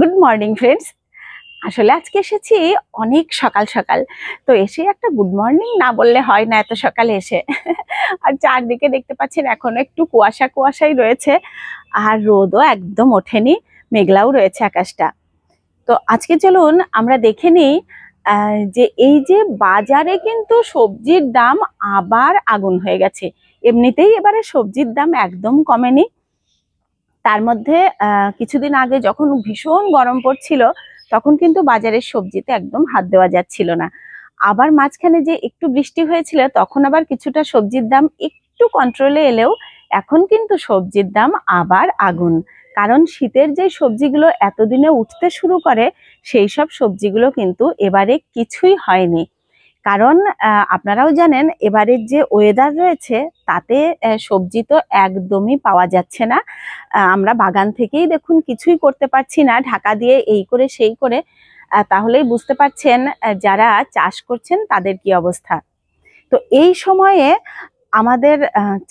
good morning friends আসলে আজকে এসেছি অনেক সকাল সকাল তো এসে একটা গুড মর্নিং না বললে হয় না এত সকালে এসে আর চারদিকে দেখতে পাচ্ছেন এখন একটু কুয়াশা কুয়াশাই রয়েছে আর রোদও একদম ওঠেনি মেঘলাও রয়েছে আকাশটা তো আজকে চলুন আমরা দেখে নিই যে এই যে বাজারে কিন্তু সবজির দাম আবার আগুন হয়ে গেছে এমনিতেই এবারে সবজির দাম একদম কমেনি তার মধ্যে কিছুদিন আগে যখন ভীষণ গরম পড়ছিল তখন কিন্তু বাজারের সবজিতে একদম হাত দেওয়া যাচ্ছিল না আবার মাঝখানে যে একটু বৃষ্টি হয়েছিল তখন আবার কিছুটা সবজির দাম একটু কন্ট্রোলে এলেও এখন কিন্তু সবজির দাম আবার আগুন কারণ শীতের যে সবজিগুলো এতদিনে উঠতে শুরু করে সেই সব সবজিগুলো কিন্তু এবারে কিছুই হয়নি কারণ আপনারাও জানেন এবারের যে ওয়েদার রয়েছে তাতে সবজি তো একদমই পাওয়া যাচ্ছে না আমরা বাগান থেকেই দেখুন কিছুই করতে পারছি না ঢাকা দিয়ে এই করে সেই করে তাহলেই বুঝতে পারছেন যারা চাষ করছেন তাদের কি অবস্থা তো এই সময়ে আমাদের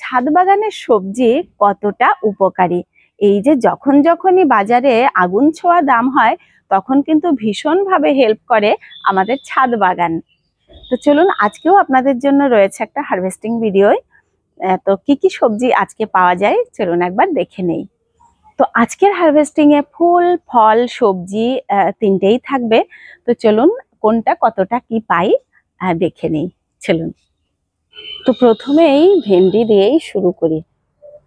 ছাদ বাগানের সবজি কতটা উপকারী এই যে যখন যখনই বাজারে আগুন ছোঁয়া দাম হয় তখন কিন্তু ভীষণভাবে হেল্প করে আমাদের ছাদ বাগান তো চলুন আজকেও আপনাদের জন্য রয়েছে একটা হারভেস্টিং ভিডিও তো কি কি সবজি আজকে পাওয়া যায় চলুন একবার দেখে নেই তো আজকের হারভেস্টিংয়ে ফুল ফল সবজি তিনটেই থাকবে তো চলুন কোনটা কতটা কি পাই দেখে নেই চলুন তো প্রথমেই ভেন্ডি দিয়েই শুরু করি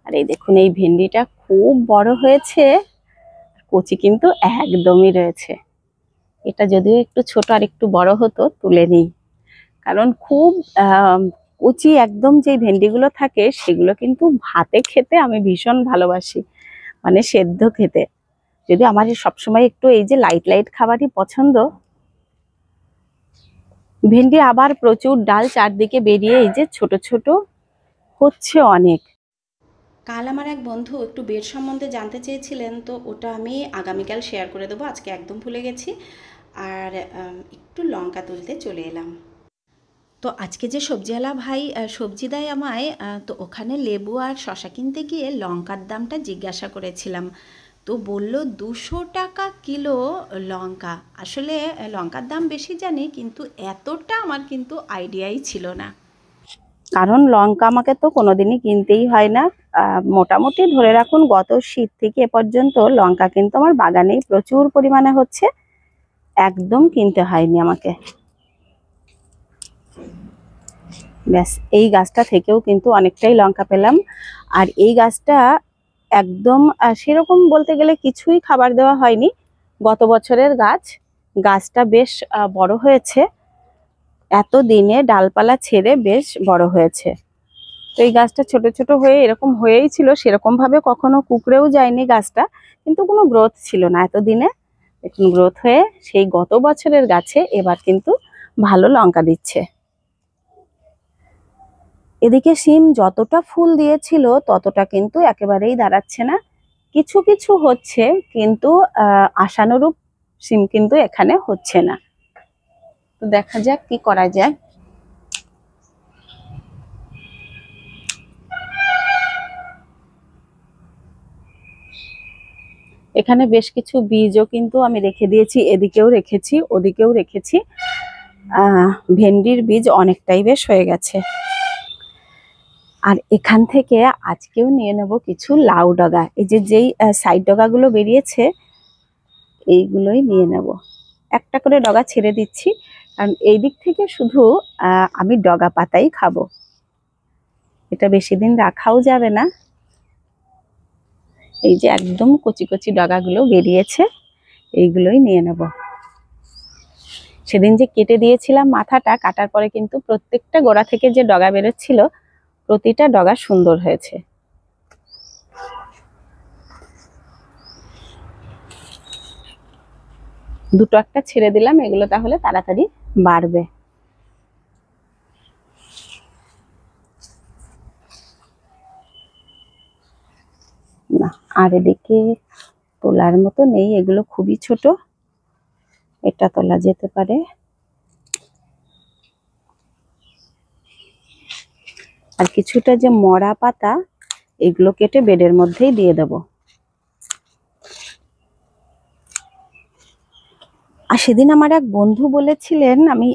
আর এই দেখুন এই ভেন্ডিটা খুব বড় হয়েছে কচি কিন্তু একদমই রয়েছে এটা যদিও একটু ছোট আর একটু বড় হতো তুলে নিই কারণ খুব কুচি একদম যে ভেন্ডিগুলো থাকে সেগুলো কিন্তু ভাতে খেতে আমি ভীষণ ভালোবাসি মানে সেদ্ধ খেতে যদি আমার সবসময় একটু এই যে লাইট লাইট খাবারই পছন্দ ভেন্ডি আবার প্রচুর ডাল চারদিকে বেরিয়ে এই যে ছোট ছোট হচ্ছে অনেক কাল আমার এক বন্ধু একটু বেড সম্বন্ধে জানতে চেয়েছিলেন তো ওটা আমি আগামীকাল শেয়ার করে দেবো আজকে একদম ভুলে গেছি আর একটু লঙ্কা তুলতে চলে এলাম তো আজকে যে সবজিওয়ালা ভাই সবজি দেয় আমায় তো ওখানে লেবু আর শশা কিনতে গিয়ে লঙ্কার দামটা জিজ্ঞাসা করেছিলাম তো বলল দুশো টাকা কিলো লঙ্কা আসলে লঙ্কার দাম বেশি জানি কিন্তু এতটা আমার কিন্তু আইডিয়াই ছিল না কারণ লঙ্কা আমাকে তো কোনোদিনই কিনতেই হয় না মোটামুটি ধরে রাখুন গত শীত থেকে এ পর্যন্ত লঙ্কা কিন্তু আমার বাগানেই প্রচুর পরিমাণে হচ্ছে একদম কিনতে হয়নি আমাকে ব্যাস এই গাছটা থেকেও কিন্তু অনেকটাই লঙ্কা পেলাম আর এই গাছটা একদম সেরকম বলতে গেলে কিছুই খাবার দেওয়া হয়নি গত বছরের গাছ গাছটা বেশ বড় হয়েছে এত দিনে ডালপালা ছেড়ে বেশ বড় হয়েছে তো এই গাছটা ছোট ছোট হয়ে এরকম হয়েই ছিল সেরকমভাবে কখনো কুকড়েও যায়নি গাছটা কিন্তু কোনো গ্রোথ ছিল না এত দিনে এখন গ্রোথ হয়ে সেই গত বছরের গাছে এবার কিন্তু ভালো লঙ্কা দিচ্ছে এদিকে সিম যতটা ফুল দিয়েছিল ততটা কিন্তু একেবারেই দাঁড়াচ্ছে না কিছু কিছু হচ্ছে কিন্তু আশানুরূপ সিম কিন্তু এখানে হচ্ছে না তো দেখা যাক কি করা যায় এখানে বেশ কিছু বীজও কিন্তু আমি রেখে দিয়েছি এদিকেও রেখেছি ওদিকেও রেখেছি ভেন্ডির বীজ অনেকটাই বেশ হয়ে গেছে আর এখান থেকে আজকেও নিয়ে নেব কিছু লাউ ডগা এই যে যেই সাইড ডগাগুলো বেরিয়েছে এইগুলোই নিয়ে নেব একটা করে ডগা ছেড়ে দিচ্ছি কারণ এই দিক থেকে শুধু আমি ডগা পাতাই খাব এটা বেশি দিন রাখাও যাবে না এই যে একদম কচি কচি ডগাগুলো বেরিয়েছে এইগুলোই নিয়ে নেব সেদিন যে কেটে দিয়েছিলাম মাথাটা কাটার পরে কিন্তু প্রত্যেকটা গোড়া থেকে যে ডগা বেরোচ্ছিল প্রতিটা ডগা সুন্দর হয়েছে দুটো একটা ছেড়ে দিলাম এগুলো তাহলে তাড়াতাড়ি বাড়বে আর এদিকে তোলার মতো নেই এগুলো খুবই ছোট এটা তোলা যেতে পারে আর কিছুটা যে মরা পাতা এগুলো কেটে বেডের মধ্যেই দিয়ে দেব আর সেদিন আমার এক বন্ধু বলেছিলেন আমি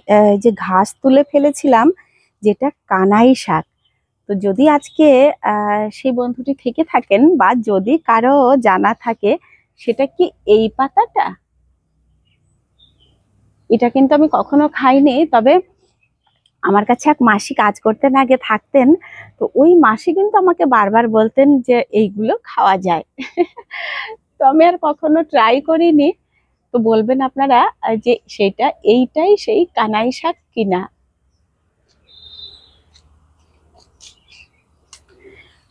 যে ঘাস তুলে ফেলেছিলাম যেটা কানাই শাক তো যদি আজকে সেই বন্ধুটি থেকে থাকেন বা যদি কারো জানা থাকে সেটা কি এই পাতাটা এটা কিন্তু আমি কখনো খাইনি তবে আমার কাছে এক মাসি কাজ করতেন আগে থাকতেন তো ওই মাসি কিন্তু আমাকে বারবার বলতেন যে এইগুলো খাওয়া যায় তো আমি আর কখনো ট্রাই করিনি তো বলবেন আপনারা যে সেটা এইটাই সেই কানাই শাক কিনা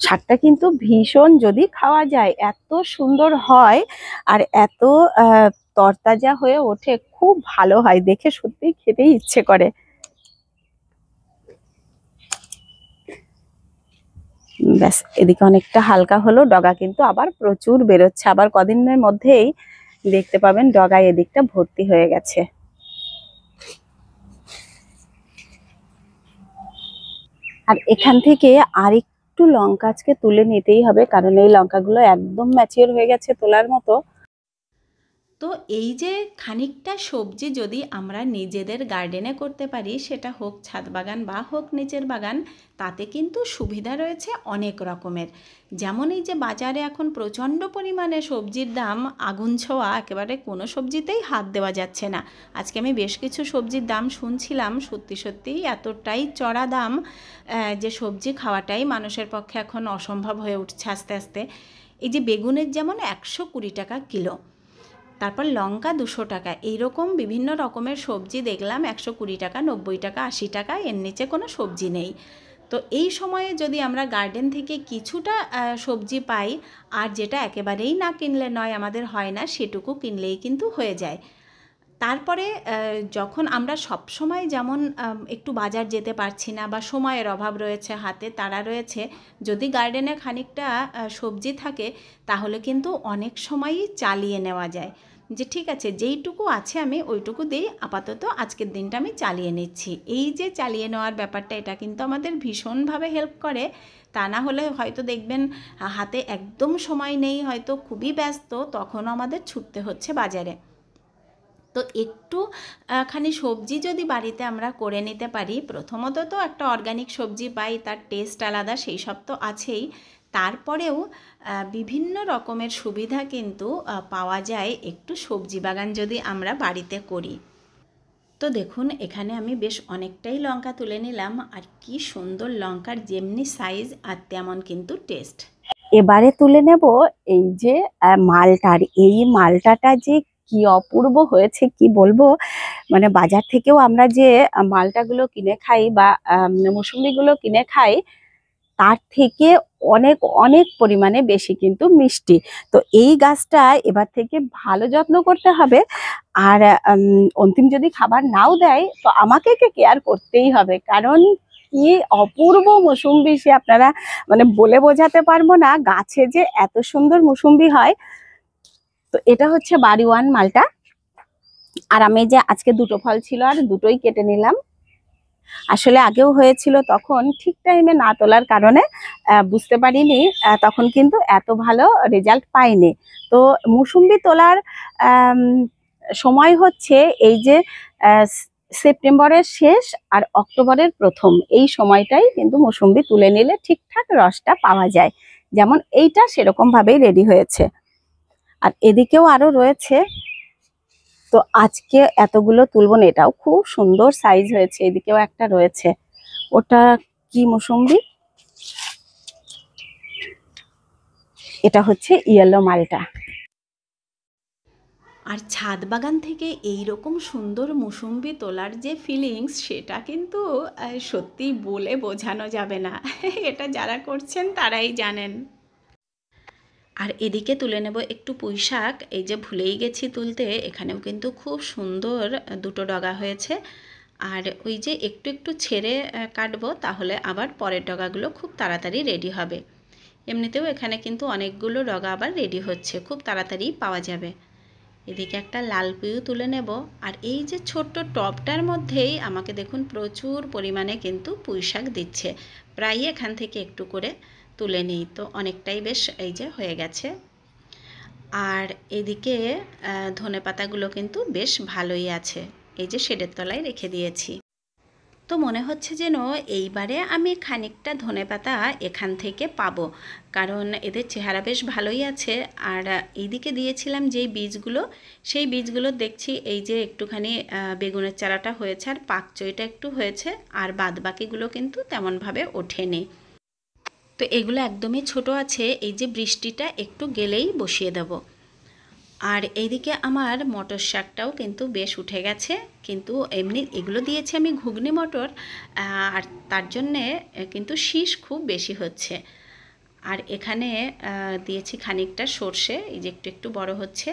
শাকটা কিন্তু ভীষণ যদি খাওয়া যায় এত সুন্দর হয় আর এত তরতাজা হয়ে ওঠে খুব ভালো হয় দেখে সত্যিই খেতে ইচ্ছে করে ব্যাস এদিকে অনেকটা হালকা হলো ডগা কিন্তু আবার প্রচুর বেরোচ্ছে আবার কদিনের মধ্যেই দেখতে পাবেন ডগায় এদিকটা ভর্তি হয়ে গেছে আর এখান থেকে আরেকটু লঙ্কা আজকে তুলে নিতেই হবে কারণ এই লঙ্কাগুলো একদম ম্যাচিওর হয়ে গেছে তোলার মতো তো এই যে খানিকটা সবজি যদি আমরা নিজেদের গার্ডেনে করতে পারি সেটা হোক ছাদ বাগান বা হোক নিচের বাগান তাতে কিন্তু সুবিধা রয়েছে অনেক রকমের যেমন এই যে বাজারে এখন প্রচণ্ড পরিমাণে সবজির দাম আগুন ছোঁয়া একেবারে কোনো সবজিতেই হাত দেওয়া যাচ্ছে না আজকে আমি বেশ কিছু সবজির দাম শুনছিলাম সত্যি সত্যিই এতটাই চড়া দাম যে সবজি খাওয়াটাই মানুষের পক্ষে এখন অসম্ভব হয়ে উঠছে আস্তে আস্তে এই যে বেগুনের যেমন একশো কুড়ি টাকা কিলো তারপর লঙ্কা দুশো টাকা এইরকম বিভিন্ন রকমের সবজি দেখলাম একশো কুড়ি টাকা নব্বই টাকা আশি টাকা এর নিচে কোনো সবজি নেই তো এই সময়ে যদি আমরা গার্ডেন থেকে কিছুটা সবজি পাই আর যেটা একেবারেই না কিনলে নয় আমাদের হয় না সেটুকু কিনলেই কিন্তু হয়ে যায় তারপরে যখন আমরা সব সময় যেমন একটু বাজার যেতে পারছি না বা সময়ের অভাব রয়েছে হাতে তারা রয়েছে যদি গার্ডেনে খানিকটা সবজি থাকে তাহলে কিন্তু অনেক সময়ই চালিয়ে নেওয়া যায় যে ঠিক আছে যেইটুকু আছে আমি ওইটুকু দিই আপাতত আজকের দিনটা আমি চালিয়ে নিচ্ছি এই যে চালিয়ে নেওয়ার ব্যাপারটা এটা কিন্তু আমাদের ভীষণভাবে হেল্প করে তা না হলে হয়তো দেখবেন হাতে একদম সময় নেই হয়তো খুবই ব্যস্ত তখনও আমাদের ছুটতে হচ্ছে বাজারে তো একটু খানি সবজি যদি বাড়িতে আমরা করে নিতে পারি প্রথমত তো একটা অর্গানিক সবজি পাই তার টেস্ট আলাদা সেই সব তো আছেই তারপরেও বিভিন্ন রকমের সুবিধা কিন্তু পাওয়া যায় একটু সবজি বাগান যদি আমরা বাড়িতে করি তো দেখুন এখানে আমি বেশ অনেকটাই লঙ্কা তুলে নিলাম আর কি সুন্দর লঙ্কার যেমনি সাইজ আর তেমন কিন্তু টেস্ট এবারে তুলে নেব এই যে মালটার এই মালটাটা যে কি অপূর্ব হয়েছে কি বলবো মানে বাজার থেকেও আমরা যে মালটাগুলো কিনে খাই বা মুসুম্বিগুলো কিনে খাই তার থেকে অনেক অনেক পরিমাণে বেশি কিন্তু মিষ্টি তো এই গাছটা এবার থেকে ভালো যত্ন করতে হবে আর অন্তিম যদি খাবার নাও দেয় তো আমাকে কে কেয়ার করতেই হবে কারণ কি অপূর্ব মুসুম্বি সে আপনারা মানে বলে বোঝাতে পারবো না গাছে যে এত সুন্দর মুসুম্বি হয় তো এটা হচ্ছে বাড়ি ওয়ান মালটা আর আমি যে আজকে দুটো ফল ছিল আর দুটোই কেটে নিলাম আসলে আগেও হয়েছিল তখন ঠিক টাইমে না তোলার কারণে বুঝতে পারিনি তখন কিন্তু এত ভালো রেজাল্ট পাইনি তো মুসুম্বি তোলার সময় হচ্ছে এই যে সেপ্টেম্বরের শেষ আর অক্টোবরের প্রথম এই সময়টাই কিন্তু মুসুম্বি তুলে নিলে ঠিকঠাক রসটা পাওয়া যায় যেমন এইটা সেরকমভাবেই রেডি হয়েছে আর এদিকেও আরও রয়েছে তো আজকে এতগুলো তুলবো না এটাও খুব সুন্দর সাইজ হয়েছে এদিকেও একটা রয়েছে ওটা কি মৌসুম্বি এটা হচ্ছে ইয়েলো মালটা আর ছাদ বাগান থেকে এই রকম সুন্দর মুসুম্বি তোলার যে ফিলিংস সেটা কিন্তু সত্যি বলে বোঝানো যাবে না এটা যারা করছেন তারাই জানেন আর এদিকে তুলে নেব একটু পুঁই শাক এই যে ভুলেই গেছি তুলতে এখানেও কিন্তু খুব সুন্দর দুটো ডগা হয়েছে আর ওই যে একটু একটু ছেড়ে কাটবো তাহলে আবার পরের ডগাগুলো খুব তাড়াতাড়ি রেডি হবে এমনিতেও এখানে কিন্তু অনেকগুলো ডগা আবার রেডি হচ্ছে খুব তাড়াতাড়ি পাওয়া যাবে এদিকে একটা লাল পুঁইও তুলে নেব আর এই যে ছোট্ট টপটার মধ্যেই আমাকে দেখুন প্রচুর পরিমাণে কিন্তু পুঁই শাক দিচ্ছে প্রায় এখান থেকে একটু করে তুলে নিই তো অনেকটাই বেশ এই যে হয়ে গেছে আর এদিকে ধনে পাতাগুলো কিন্তু বেশ ভালোই আছে এই যে শেডের তলায় রেখে দিয়েছি তো মনে হচ্ছে যেন এইবারে আমি খানিকটা ধনে পাতা এখান থেকে পাবো কারণ এদের চেহারা বেশ ভালোই আছে আর এইদিকে দিয়েছিলাম যেই বীজগুলো সেই বীজগুলো দেখছি এই যে একটুখানি বেগুনের চারাটা হয়েছে আর পাকচইটা একটু হয়েছে আর বাদ বাকিগুলো কিন্তু তেমনভাবে ওঠেনি তো এগুলো একদমই ছোট আছে এই যে বৃষ্টিটা একটু গেলেই বসিয়ে দেব আর এইদিকে আমার মটর শাকটাও কিন্তু বেশ উঠে গেছে কিন্তু এমনি এগুলো দিয়েছি আমি ঘুগনি মটর আর তার জন্যে কিন্তু শীষ খুব বেশি হচ্ছে আর এখানে দিয়েছি খানিকটা সর্ষে এই যে একটু একটু বড় হচ্ছে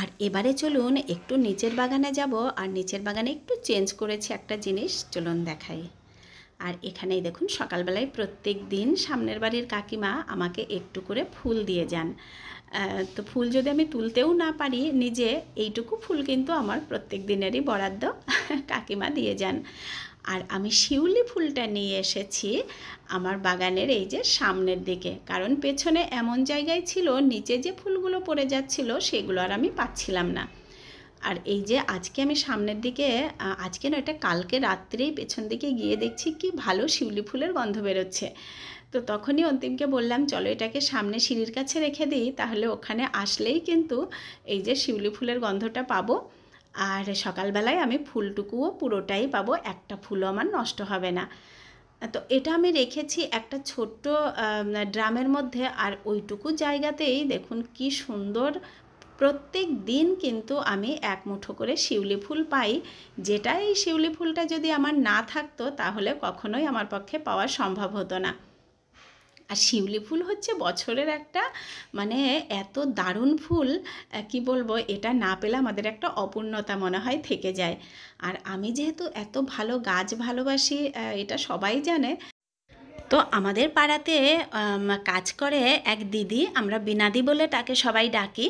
আর এবারে চলুন একটু নিচের বাগানে যাব আর নিচের বাগানে একটু চেঞ্জ করেছি একটা জিনিস চলুন দেখাই আর এখানেই দেখুন সকালবেলায় প্রত্যেক দিন সামনের বাড়ির কাকিমা আমাকে একটু করে ফুল দিয়ে যান তো ফুল যদি আমি তুলতেও না পারি নিজে এইটুকু ফুল কিন্তু আমার প্রত্যেক দিনেরই বরাদ্দ কাকিমা দিয়ে যান আর আমি শিউলি ফুলটা নিয়ে এসেছি আমার বাগানের এই যে সামনের দিকে কারণ পেছনে এমন জায়গায় ছিল নিচে যে ফুলগুলো পড়ে যাচ্ছিল সেগুলো আর আমি পাচ্ছিলাম না আর এই যে আজকে আমি সামনের দিকে আজকে না এটা কালকে রাত্রেই পেছন দিকে গিয়ে দেখছি কি ভালো শিউলি ফুলের গন্ধ বেরোচ্ছে তো তখনই অন্তিমকে বললাম চলো এটাকে সামনে সিঁড়ির কাছে রেখে দিই তাহলে ওখানে আসলেই কিন্তু এই যে শিউলি ফুলের গন্ধটা পাবো আর সকালবেলায় আমি ফুলটুকুও পুরোটাই পাবো একটা ফুলও আমার নষ্ট হবে না তো এটা আমি রেখেছি একটা ছোট্ট ড্রামের মধ্যে আর ওইটুকু জায়গাতেই দেখুন কি সুন্দর প্রত্যেক দিন কিন্তু আমি এক মুঠো করে শিউলি ফুল পাই যেটা এই শিউলি ফুলটা যদি আমার না থাকতো তাহলে কখনোই আমার পক্ষে পাওয়া সম্ভব হতো না আর শিউলি ফুল হচ্ছে বছরের একটা মানে এত দারুণ ফুল কি বলবো এটা না পেলে আমাদের একটা অপূর্ণতা মনে হয় থেকে যায় আর আমি যেহেতু এত ভালো গাছ ভালোবাসি এটা সবাই জানে তো আমাদের পাড়াতে কাজ করে এক দিদি আমরা বিনাদি বলে তাকে সবাই ডাকি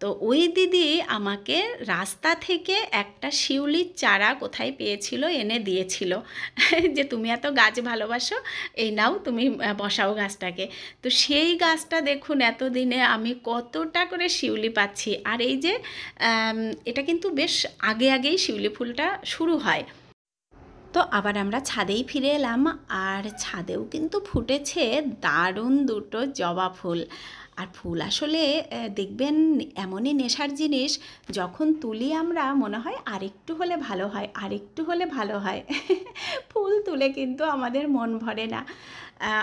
তো ওই দিদি আমাকে রাস্তা থেকে একটা শিউলির চারা কোথায় পেয়েছিল এনে দিয়েছিল যে তুমি এত গাছ ভালোবাসো এই নাও তুমি বসাও গাছটাকে তো সেই গাছটা দেখুন এতদিনে আমি কতটা করে শিউলি পাচ্ছি আর এই যে এটা কিন্তু বেশ আগে আগেই শিউলি ফুলটা শুরু হয় তো আবার আমরা ছাদেই ফিরে এলাম আর ছাদেও কিন্তু ফুটেছে দারুণ দুটো জবা ফুল আর ফুল আসলে দেখবেন এমনই নেশার জিনিস যখন তুলি আমরা মনে হয় আরেকটু হলে ভালো হয় আরেকটু হলে ভালো হয় ফুল তুলে কিন্তু আমাদের মন ভরে না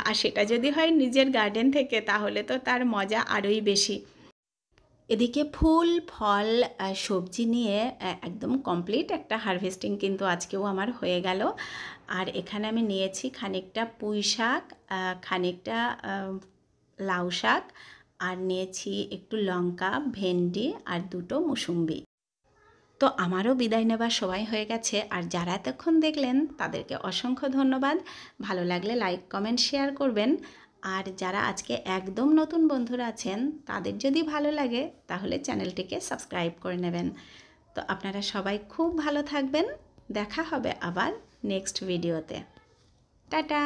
আর সেটা যদি হয় নিজের গার্ডেন থেকে তাহলে তো তার মজা আরোই বেশি এদিকে ফুল ফল সবজি নিয়ে একদম কমপ্লিট একটা হারভেস্টিং কিন্তু আজকেও আমার হয়ে গেল আর এখানে আমি নিয়েছি খানিকটা পুঁই শাক খানিকটা লাউ শাক আর নিয়েছি একটু লঙ্কা ভেন্ডি আর দুটো মুসুম্বি তো আমারও বিদায় নেবার সময় হয়ে গেছে আর যারা এতক্ষণ দেখলেন তাদেরকে অসংখ্য ধন্যবাদ ভালো লাগলে লাইক কমেন্ট শেয়ার করবেন আর যারা আজকে একদম নতুন বন্ধুরা আছেন তাদের যদি ভালো লাগে তাহলে চ্যানেলটিকে সাবস্ক্রাইব করে নেবেন তো আপনারা সবাই খুব ভালো থাকবেন দেখা হবে আবার নেক্সট ভিডিওতে টাটা